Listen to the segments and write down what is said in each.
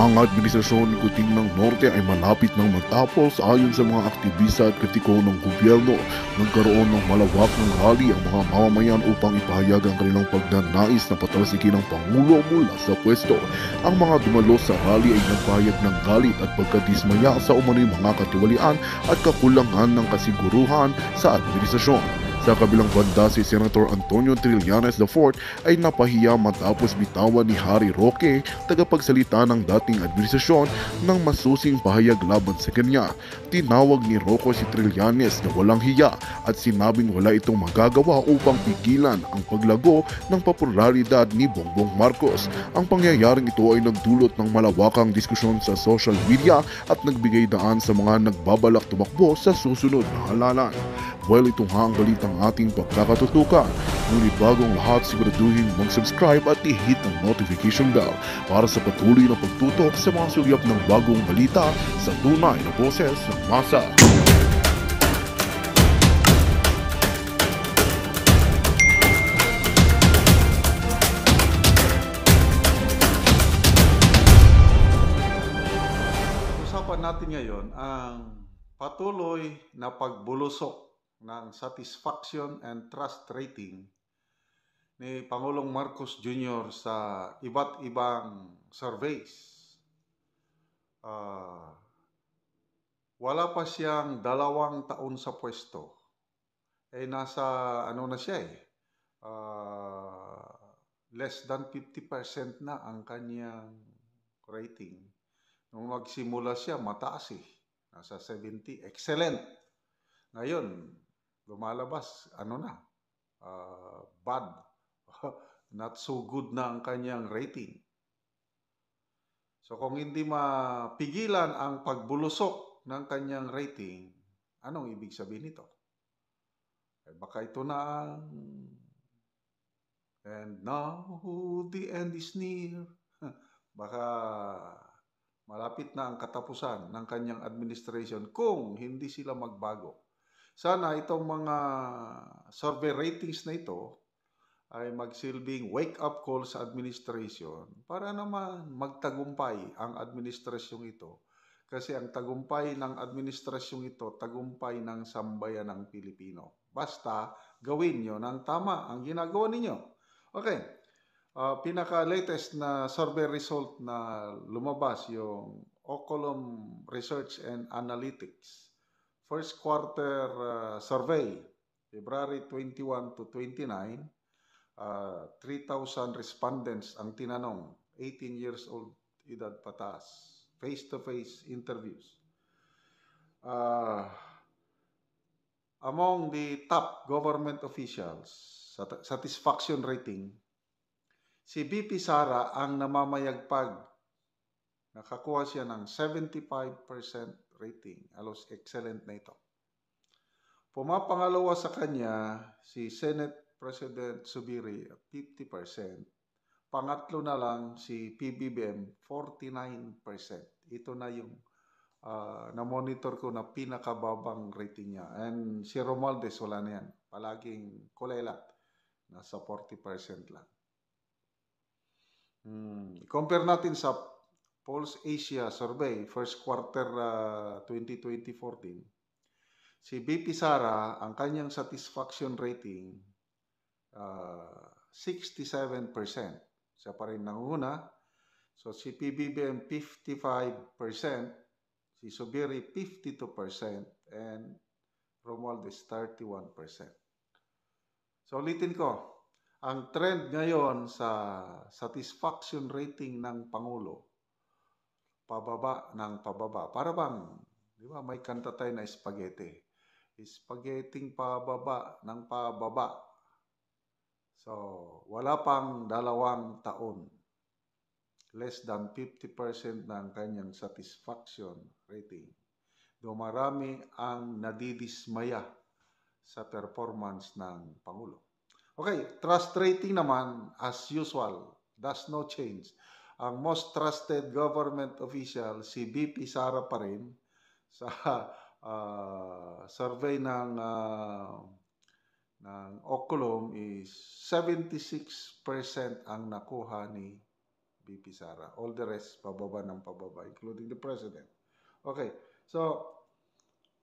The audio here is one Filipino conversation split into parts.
Ang administrasyon ni Kuting ng Norte ay malapit ng magtapos ayon sa mga aktivista at kritiko ng gobyerno. Nagkaroon ng malawak ng rally ang mga mamamayan upang ipahayag ang kanilang pagnanais na patalsikin ng Pangulo mula sa pwesto. Ang mga dumalo sa rally ay nagpahayag ng galit at pagkadismaya sa umano'y mga katiwalian at kakulangan ng kasiguruhan sa administrasyon. Sa kabilang banda, si Senator Antonio Trillanes IV ay napahiya matapos bitawan ni Harry Roque, tagapagsalita ng dating administrasyon ng masusing pahayag laban sa kanya. Tinawag ni Roque si Trillanes na walang hiya at sinabing wala itong magagawa upang pigilan ang paglago ng popularidad ni Bongbong Marcos. Ang pangyayaring ito ay nagdulot ng malawakang diskusyon sa social media at nagbigay daan sa mga nagbabalak tumakbo sa susunod na halalan. Well, ito nga ang balitang ang ating pagkakatutukan. Ngunit bago ang lahat, siguraduhin mag-subscribe at i-hit ang notification bell para sa patuloy na pagtutok sa mga sugyap ng bagong balita sa tunay na boses ng masa. Pag-usapan natin ngayon ang patuloy na pagbulusok ng satisfaction and trust rating ni Pangulong Marcos Jr. sa iba't ibang surveys. Uh, wala pa siyang dalawang taon sa pwesto. Eh nasa ano na siya eh. Uh, less than 50% na ang kanyang rating. Nung magsimula siya, mataas eh. Nasa 70. Excellent. Ngayon, lumalabas, ano na, uh, bad, not so good na ang kanyang rating. So kung hindi mapigilan ang pagbulusok ng kanyang rating, anong ibig sabihin nito? Eh baka ito na ang And now the end is near. baka malapit na ang katapusan ng kanyang administration kung hindi sila magbago. Sana itong mga survey ratings na ito ay magsilbing wake-up call sa administration para naman magtagumpay ang administrasyong ito. Kasi ang tagumpay ng administrasyong ito, tagumpay ng sambayan ng Pilipino. Basta gawin nyo ng tama ang ginagawa ninyo. Okay, uh, pinaka-latest na survey result na lumabas yung Ocolum Research and Analytics first quarter uh, survey, February 21 to 29, uh, 3,000 respondents ang tinanong, 18 years old edad patas, face-to-face -face interviews. Uh, among the top government officials, satisfaction rating, si BP Sara ang namamayagpag. Nakakuha siya ng 75% rating. Alos excellent na ito. Pumapangalawa sa kanya si Senate President Subiri at 50%. Pangatlo na lang si PBBM 49%. Ito na yung uh, na-monitor ko na pinakababang rating niya. And si Romualdez wala na yan. Palaging kulay lang. Nasa 40% lang. Hmm. Compare natin sa Pulse Asia Survey, first quarter uh, ah, 2020 si BP Sara, ang kanyang satisfaction rating, uh, ah, 67%. Siya pa rin nanguna. So si PBBM 55%, si Subiri 52%, and Romuald is 31%. So ulitin ko, ang trend ngayon sa satisfaction rating ng Pangulo pababa ng pababa. Para bang, di ba, may kanta tayo na spaghetti. Spaghetti pababa ng pababa. So, wala pang dalawang taon. Less than 50% ng kanyang satisfaction rating. Dumarami ang nadidismaya sa performance ng Pangulo. Okay, trust rating naman, as usual, does no change ang most trusted government official, si BP Sara pa rin, sa uh, survey ng, uh, ng Oculum is 76% ang nakuha ni BP Sara. All the rest, pababa ng pababa, including the president. Okay, so,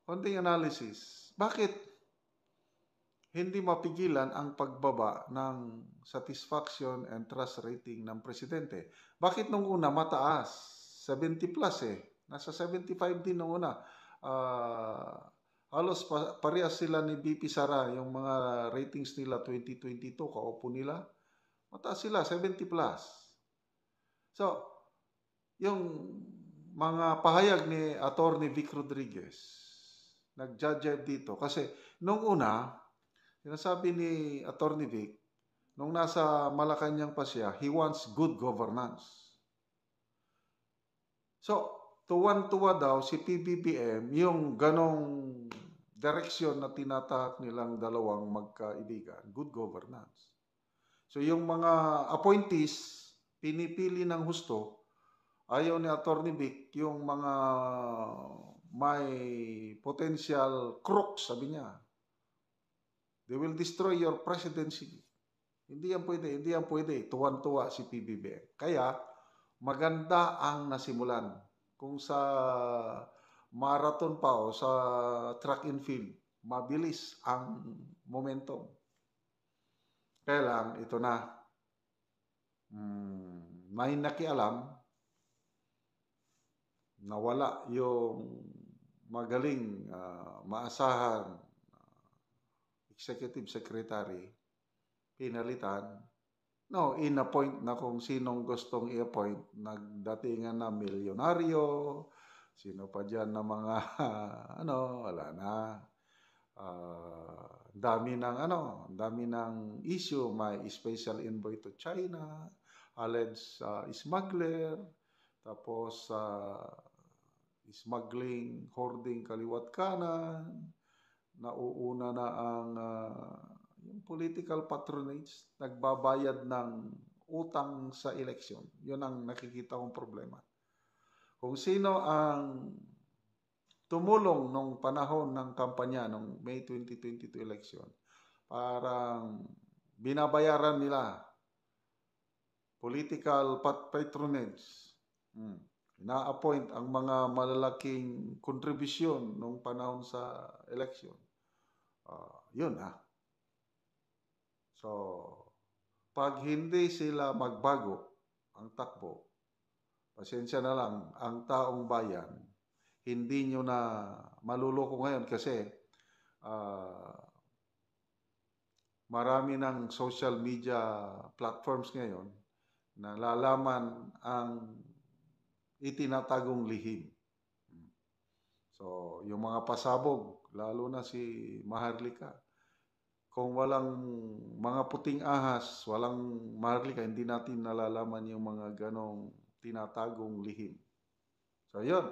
konting analysis. Bakit hindi mapigilan ang pagbaba ng satisfaction and trust rating ng presidente. Bakit nung una mataas? 70 plus eh. Nasa 75 din nung una. Uh, halos pa, parehas sila ni BP Sara yung mga ratings nila 2022 kaupo nila. Mataas sila 70 plus. So, yung mga pahayag ni Attorney Vic Rodriguez nag-judge dito kasi nung una Sinasabi ni Attorney Vic, nung nasa Malacanang pa siya, he wants good governance. So, tuwan-tuwa daw si PBBM yung ganong direksyon na tinatahak nilang dalawang magkaibigan, good governance. So yung mga appointees, pinipili ng husto, ayaw ni Attorney Vic yung mga may potential crooks, sabi niya, They will destroy your presidency. Hindi yan pwede, hindi yan pwede. Tuwan-tuwa si PBBM. Kaya, maganda ang nasimulan. Kung sa marathon pa o sa track and field, mabilis ang momentum. Kaya lang, ito na. Hmm, may nakialam na wala yung magaling uh, maasahan executive secretary, pinalitan. No, inappoint na kung sinong gustong i-appoint. Nagdatingan na milyonaryo, sino pa dyan na mga, ano, wala na. Uh, dami ng, ano, dami ng issue. May special envoy to China, alleged uh, smuggler, tapos uh, smuggling, hoarding kaliwat kanan, nauuna na ang uh, yung political patronage, nagbabayad ng utang sa eleksyon. Yun ang nakikita kong problema. Kung sino ang tumulong nung panahon ng kampanya, nung May 2022 election, parang binabayaran nila political patronage. Hmm. Na-appoint ang mga malalaking kontribusyon nung panahon sa election Uh, yun ha. Ah. So, pag hindi sila magbago ang takbo, pasensya na lang, ang taong bayan, hindi nyo na maluloko ngayon kasi uh, marami ng social media platforms ngayon na lalaman ang itinatagong lihim. So, yung mga pasabog, lalo na si Maharlika. Kung walang mga puting ahas, walang Maharlika, hindi natin nalalaman yung mga ganong tinatagong lihim. So yun,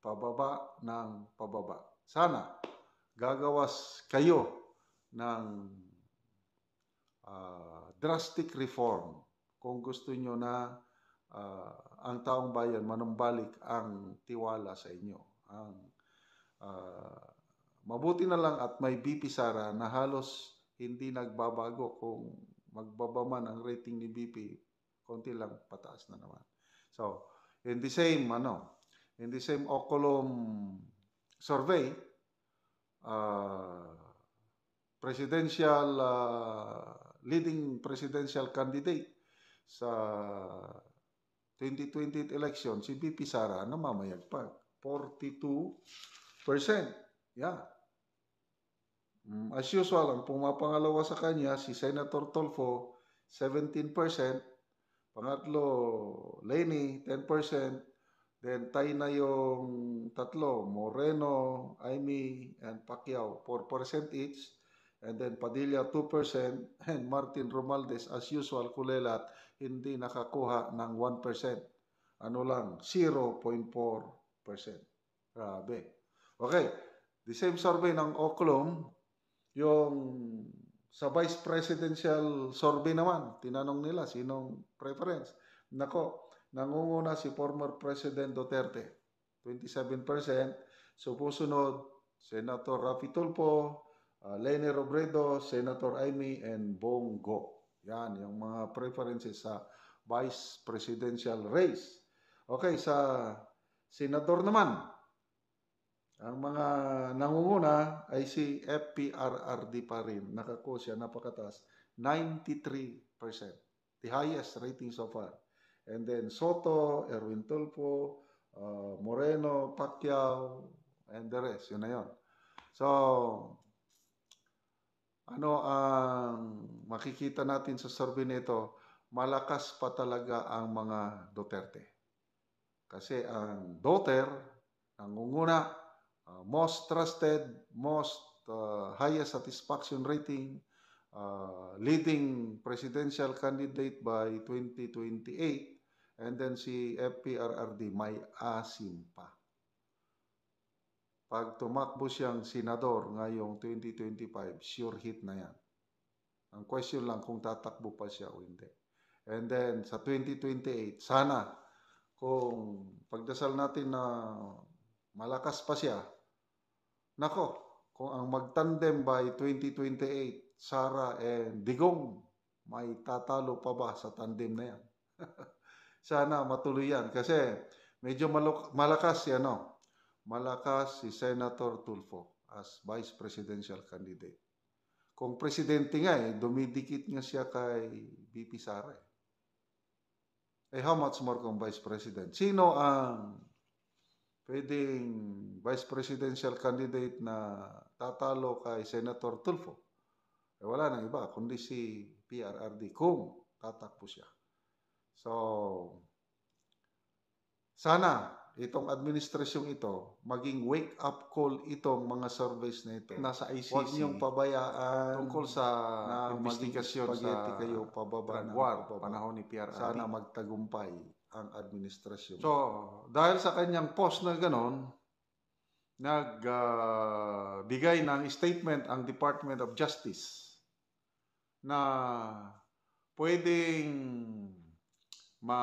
pababa ng pababa. Sana gagawas kayo ng uh, drastic reform kung gusto nyo na uh, ang taong bayan manumbalik ang tiwala sa inyo, ang uh, Mabuti na lang at may BP Sara na halos hindi nagbabago kung magbaba man ang rating ni BP, konti lang pataas na naman. So, in the same ano, in the same Ocolom survey, uh, presidential uh, leading presidential candidate sa 2020 election si BP Sara namamayagpag 42%. Yeah. Mm, as usual, ang pumapangalawa sa kanya si Senator Tolfo, 17%. Pangatlo, Lenny, 10%. Then tayo na yung tatlo, Moreno, Aimee, and Pacquiao, 4% each. And then Padilla, 2%. And Martin Romaldes, as usual, kulelat, hindi nakakuha ng 1%. Ano lang, 0.4%. Grabe. Okay, the same survey ng Oklahoma, yung sa vice presidential survey naman, tinanong nila sinong preference. Nako, nangunguna si former President Duterte, 27%. Supusunod, Senator Rafi Tulfo, uh, ah, Lene Robredo, Senator Amy, and Bongo. Yan, yung mga preferences sa vice presidential race. Okay, sa senator naman, ang mga nangunguna ay si FPRRD pa rin. Nakako siya, napakatas. 93%. The highest rating so far. And then Soto, Erwin Tulfo, uh, Moreno, Pacquiao, and the rest. Yun na yun. So, ano ang makikita natin sa survey nito? Malakas pa talaga ang mga Duterte. Kasi ang Duterte, nangunguna, uh, most trusted, most uh, highest satisfaction rating, uh, leading presidential candidate by 2028, and then si FPRRD may asim pa. Pag tumakbo siyang senador ngayong 2025, sure hit na yan. Ang question lang kung tatakbo pa siya o hindi. And then sa 2028, sana kung pagdasal natin na malakas pa siya, Nako, kung ang magtandem by 2028, Sara and Digong, may tatalo pa ba sa tandem na yan? Sana matuloy yan kasi medyo malakas yan. ano, malakas si Senator Tulfo as Vice Presidential Candidate. Kung presidente nga eh, dumidikit nga siya kay BP Sara eh. eh. how much more kung Vice President? Sino ang pwedeng vice presidential candidate na tatalo kay Senator Tulfo. Eh, wala nang iba, kundi si PRRD kung tatakbo siya. So, sana itong administrasyong ito, maging wake-up call itong mga surveys na ito. Nasa ICC. Huwag niyong pabayaan tungkol sa na investigasyon sa kayo pababa ng war, panahon ni PRRD. Sana magtagumpay ang administrasyon. So, dahil sa kanyang post na ganon, nagbigay uh, ng statement ang Department of Justice na pwedeng ma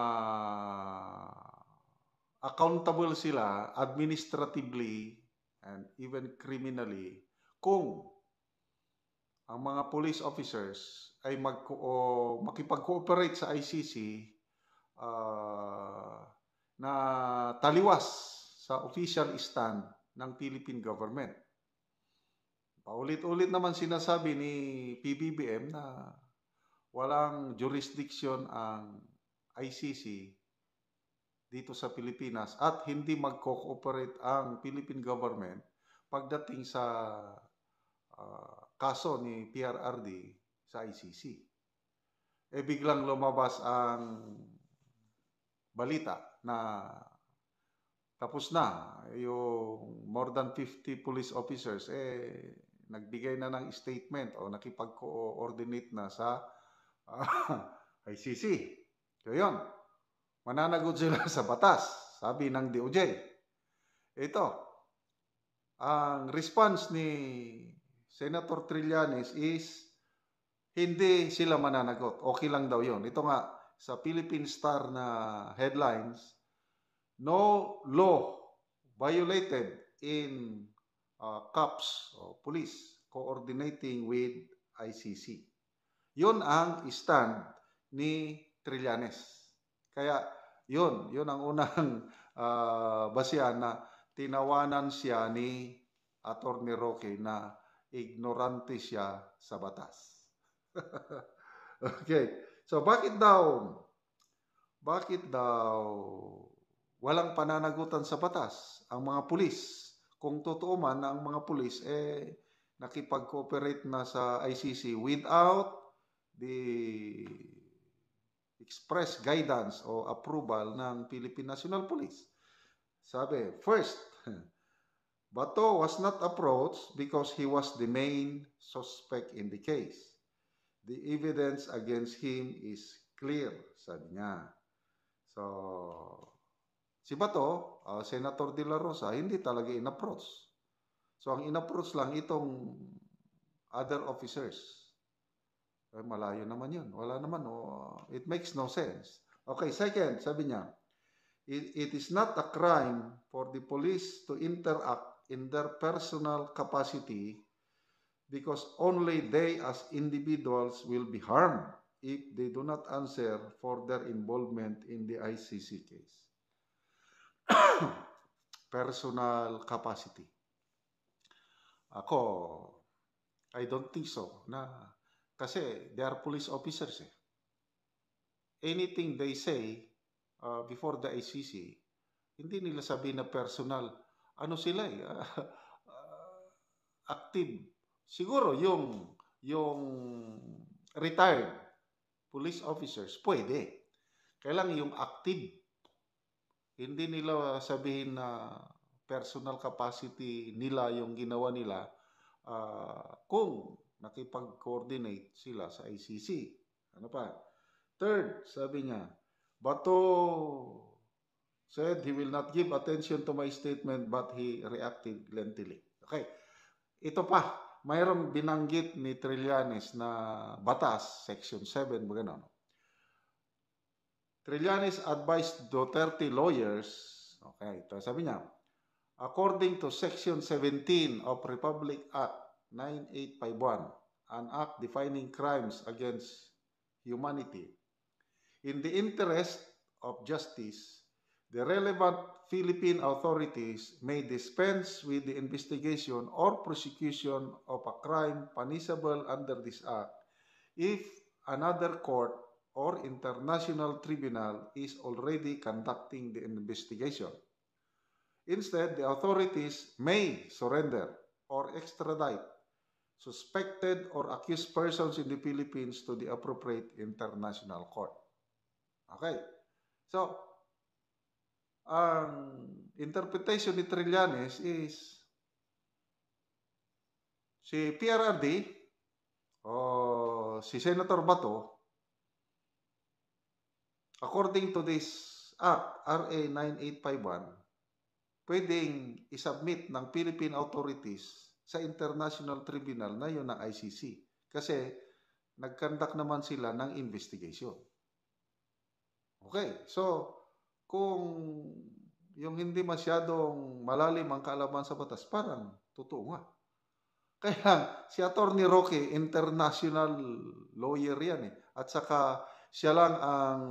accountable sila administratively and even criminally kung ang mga police officers ay mag- o cooperate sa ICC uh, na taliwas sa official stand ng Philippine government. Paulit-ulit naman sinasabi ni PBBM na walang jurisdiction ang ICC dito sa Pilipinas at hindi magko-cooperate ang Philippine government pagdating sa uh, kaso ni PRRD sa ICC. E eh, biglang lumabas ang balita na tapos na yung more than 50 police officers eh nagbigay na ng statement o nakipag-coordinate na sa uh, ah, ICC. So yun, mananagot sila sa batas, sabi ng DOJ. Ito, ang response ni Senator Trillanes is hindi sila mananagot. Okay lang daw yun. Ito nga, sa Philippine Star na headlines, no law violated in uh, COPS o police coordinating with ICC. Yun ang stand ni Trillanes. Kaya yun, yun ang unang uh, basihan na tinawanan siya ni Attorney Roque na ignorante siya sa batas. okay. So bakit daw bakit daw walang pananagutan sa batas ang mga pulis? Kung totoo man na ang mga pulis eh nakipag-cooperate na sa ICC without the express guidance o approval ng Philippine National Police. Sabi, first, Bato was not approached because he was the main suspect in the case the evidence against him is clear, sabi niya. So, si Bato, uh, Senator De La Rosa, hindi talaga in-approach. So, ang in-approach lang itong other officers. Eh, malayo naman yun. Wala naman. Oh, it makes no sense. Okay, second, sabi niya, it, it is not a crime for the police to interact in their personal capacity because only they as individuals will be harmed if they do not answer for their involvement in the ICC case. Personal capacity. Ako, I don't think so. Na, kasi they are police officers eh. Anything they say uh, before the ICC, hindi nila sabihin na personal. Ano sila eh? uh, active Siguro yung yung retired police officers, pwede. Kailang yung active. Hindi nila sabihin na personal capacity nila yung ginawa nila uh, kung nakipag-coordinate sila sa ICC. Ano pa? Third, sabi niya, Bato said he will not give attention to my statement but he reacted lentily. Okay. Ito pa, mayroong binanggit ni Trillanes na batas, Section 7, magano. Trillanes advised Duterte lawyers, okay, ito sabi niya, according to Section 17 of Republic Act 9851, an act defining crimes against humanity, in the interest of justice, The relevant Philippine authorities may dispense with the investigation or prosecution of a crime punishable under this Act if another court or international tribunal is already conducting the investigation. Instead, the authorities may surrender or extradite suspected or accused persons in the Philippines to the appropriate international court. Okay. So, ang interpretation ni Trillanes is si PRRD o si Senator Bato according to this Act RA 9851 pwedeng isubmit ng Philippine authorities sa International Tribunal na yun ang ICC kasi nagkandak naman sila ng investigation. Okay, so kung yung hindi masyadong malalim ang kaalaman sa batas, parang totoo nga. Kaya si Attorney Roque, international lawyer yan eh. At saka siya lang ang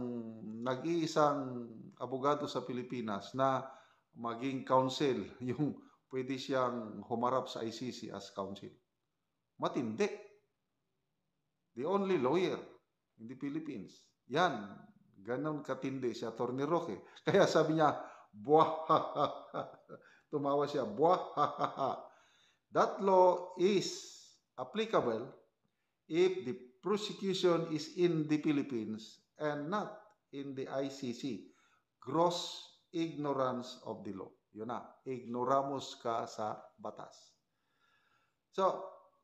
nag-iisang abogado sa Pilipinas na maging counsel, yung pwede siyang humarap sa ICC as counsel. Matindi. The only lawyer in the Philippines. Yan, Ganon katindi si Atty. Roque. Kaya sabi niya, buah ha, ha, ha. Tumawa siya, buah ha, ha, ha. That law is applicable if the prosecution is in the Philippines and not in the ICC. Gross ignorance of the law. Yun na, ignoramos ka sa batas. So,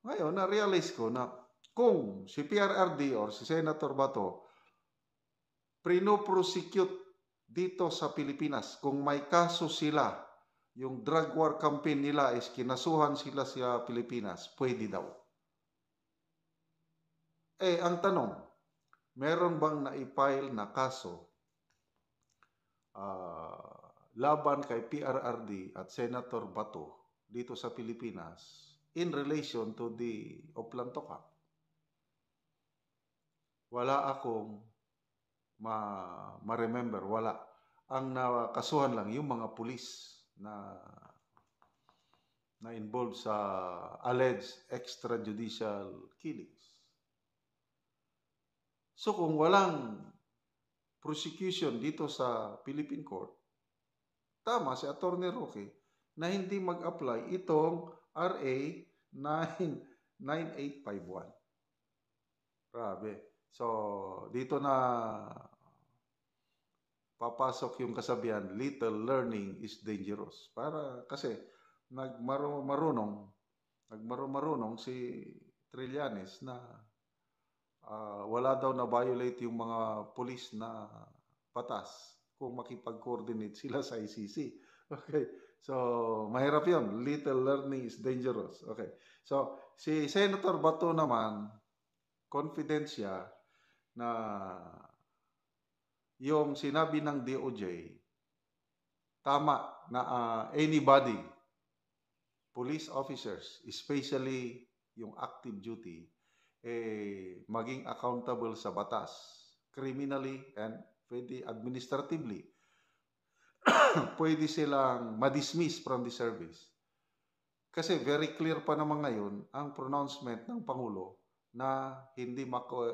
ngayon, na-realize ko na kung si PRRD or si Senator Bato prinoprosecute dito sa Pilipinas. Kung may kaso sila, yung drug war campaign nila is kinasuhan sila sa Pilipinas, pwede daw. Eh, ang tanong, meron bang naipile na kaso uh, laban kay PRRD at Senator Bato dito sa Pilipinas in relation to the Oplantoka? Wala akong ma, ma-remember. Wala. Ang nakasuhan lang, yung mga pulis na na involved sa alleged extrajudicial killings. So kung walang prosecution dito sa Philippine Court, tama si Attorney Roque na hindi mag-apply itong RA 9, 9851. Grabe. So, dito na papasok yung kasabihan, little learning is dangerous. Para kasi nagmarunong, nagmarunong si Trillanes na uh, wala daw na violate yung mga police na patas kung makipag-coordinate sila sa ICC. Okay. So, mahirap yun. Little learning is dangerous. Okay. So, si Senator Bato naman, confident siya na yung sinabi ng DOJ, tama na uh, anybody, police officers, especially yung active duty, eh, maging accountable sa batas, criminally and pwede administratively. pwede silang madismiss from the service. Kasi very clear pa naman ngayon ang pronouncement ng Pangulo na hindi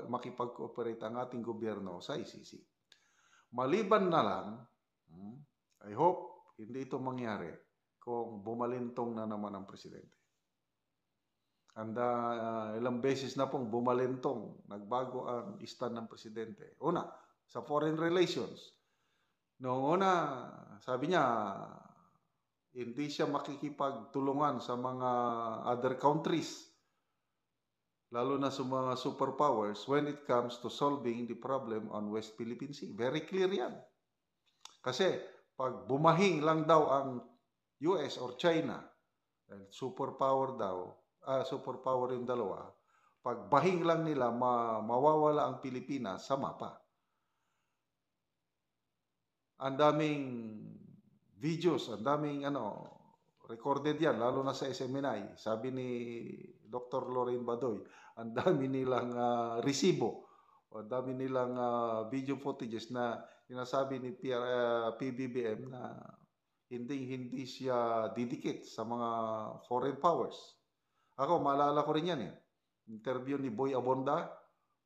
makipag-cooperate ang ating gobyerno sa ICC. Maliban na lang, hmm, I hope hindi ito mangyari kung bumalintong na naman ang presidente. And uh, ilang beses na pong bumalintong, nagbago ang stand ng presidente. Una, sa foreign relations. Noong una, sabi niya, hindi siya makikipagtulungan sa mga other countries lalo na sa mga superpowers when it comes to solving the problem on West Philippine Sea. Very clear yan. Kasi pag bumahing lang daw ang US or China, superpower daw, uh, superpower yung dalawa, pag bahing lang nila, ma mawawala ang Pilipinas sa mapa. Ang daming videos, ang daming ano, recorded yan, lalo na sa SMNI. Sabi ni Dr. Lorraine Badoy, ang dami nilang uh, resibo, ang dami nilang uh, video footages na sinasabi ni PR, uh, ah, PBBM na hindi hindi siya didikit sa mga foreign powers. Ako, maalala ko rin yan eh. Interview ni Boy Abonda,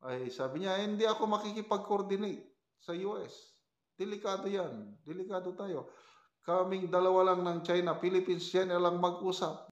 ay sabi niya, hindi ako makikipag-coordinate sa US. Delikado yan. Delikado tayo. Kaming dalawa lang ng China, Philippines, yan lang mag-usap